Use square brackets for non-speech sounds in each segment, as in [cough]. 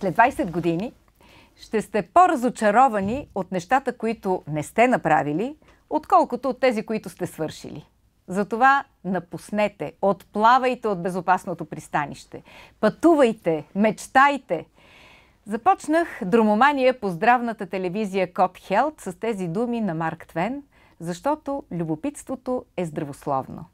след 20 години ще сте по-разочаровани от нещата, които не сте направили, отколкото от тези, които сте свършили. Затова напуснете, отплавайте от безопасното пристанище, пътувайте, мечтайте. Започнах дромомания по здравната телевизия Cop Health с тези думи на Марк Твен, защото любопитството е здравословно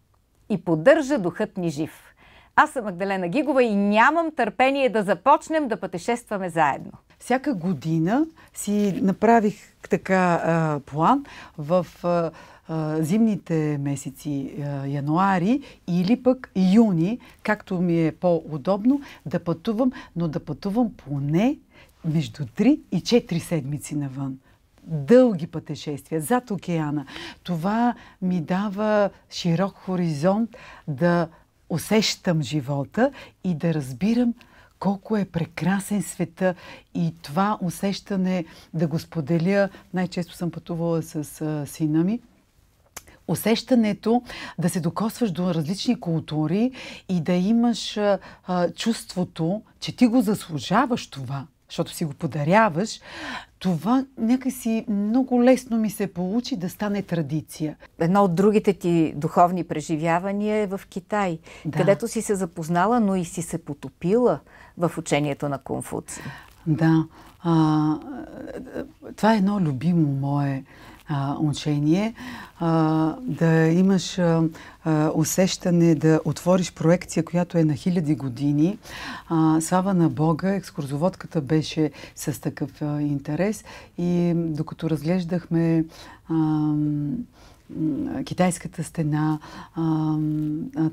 и поддържа духът ни жив – аз съм Магдалена Гигова и нямам търпение да започнем да пътешестваме заедно. Всяка година си направих така а, план в а, зимните месеци а, януари или пък юни, както ми е по-удобно, да пътувам, но да пътувам поне между 3 и 4 седмици навън дълги пътешествия зад океана. Това ми дава широк хоризонт да усещам живота и да разбирам колко е прекрасен света и това усещане да го споделя. Най-често съм пътувала с а, сина ми. Усещането да се докосваш до различни култури и да имаш а, чувството, че ти го заслужаваш това – защото си го подаряваш, това някакси много лесно ми се получи да стане традиция. Едно от другите ти духовни преживявания е в Китай, да. където си се запознала, но и си се потопила в учението на Конфуция. Да. А, е, е, това е едно любимо мое а, учение, а, да имаш а, усещане, да отвориш проекция, която е на хиляди години. А, слава на Бога, екскурзоводката беше с такъв а, интерес и докато разглеждахме а, китайската стена, а,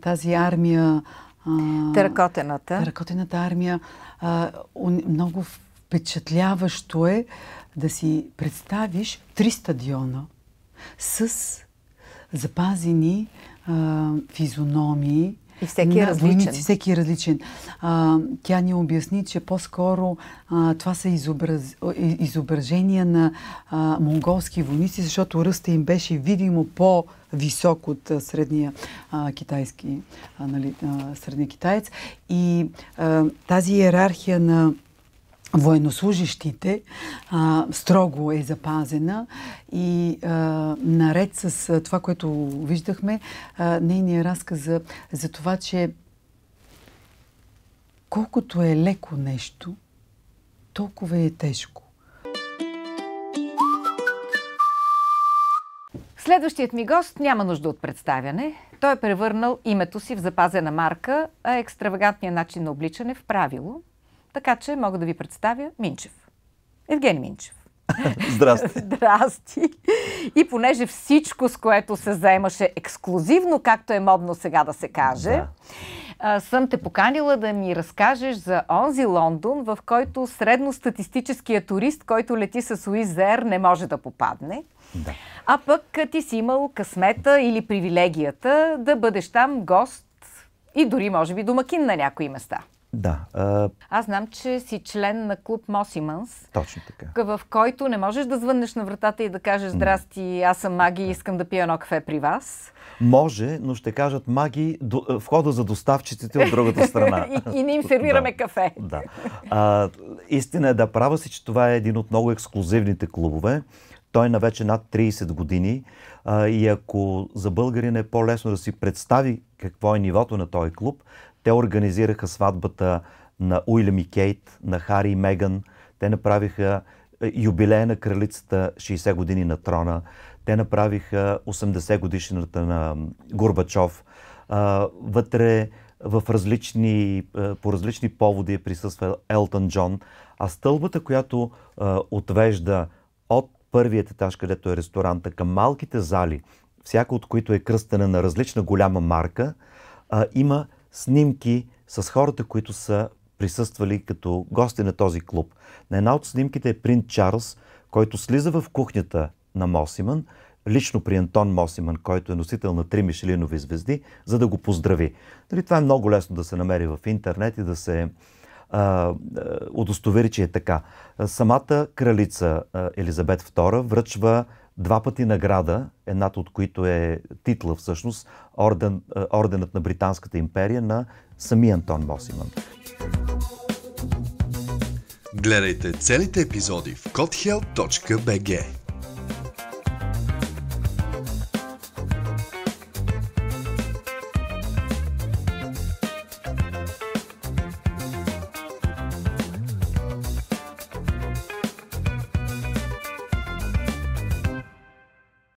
тази армия, Теракотената. Теракотената армия. А, много впечатляващо е да си представиш три стадиона с запазени а, физиономии, и всеки е различен. Войници, всеки е различен. А, тя ни обясни, че по-скоро а, това са изобраз... изображения на а, монголски войници, защото ръста им беше видимо по- висок от а, средния а, китайски, а, нали, а, средния китаец. И а, тази иерархия на военнослужащите а, строго е запазена и а, наред с а, това, което виждахме, а, нейния разказ за, за това, че колкото е леко нещо, толкова е тежко. Следващият ми гост няма нужда от представяне. Той е превърнал името си в запазена марка, а екстравагантният начин на обличане в правило – така че мога да ви представя Минчев. Евгений Минчев. [laughs] Здрасти. [laughs] Здрасти. И понеже всичко, с което се заемаше ексклюзивно, както е модно сега да се каже, да. съм те поканила да ми разкажеш за онзи Лондон, в който средностатистическия турист, който лети с Уизер, не може да попадне. Да. А пък ти си имал късмета или привилегията да бъдеш там гост и дори, може би, домакин на някои места. Да. А... Аз знам, че си член на клуб Мосиманс. Точно така. В който не можеш да звъннеш на вратата и да кажеш здрасти, аз съм Маги и искам да пия едно кафе при вас. Може, но ще кажат Маги до, входа за доставчиците от другата [laughs] страна. и, и не им сервираме да, кафе. Да. А, истина е да права си, че това е един от много ексклюзивните клубове. Той е на вече над 30 години а, и ако за българин е по-лесно да си представи какво е нивото на този клуб, те организираха сватбата на Уилям и Кейт, на Хари и Меган. Те направиха е, юбилея на кралицата 60 години на трона. Те направиха 80 годишната на Горбачов. Вътре в различни, е, по различни поводи присъства Елтън Джон. А стълбата, която е, отвежда от първият етаж, където е ресторанта, към малките зали, всяка от които е кръстена на различна голяма марка, има снимки с хората, които са присъствали като гости на този клуб. На една от снимките е принт Чарлз, който слиза в кухнята на Мосиман, лично при Антон Мосиман, който е носител на три Мишелинови звезди, за да го поздрави. Дали това е много лесно да се намери в интернет и да се а, удостовери, че е така. Самата кралица Елизабет II връчва два пъти награда, едната от които е титла всъщност, орден, е, орденът на Британската империя на самия Антон Мосиман. Гледайте целите епизоди в codehelp.bg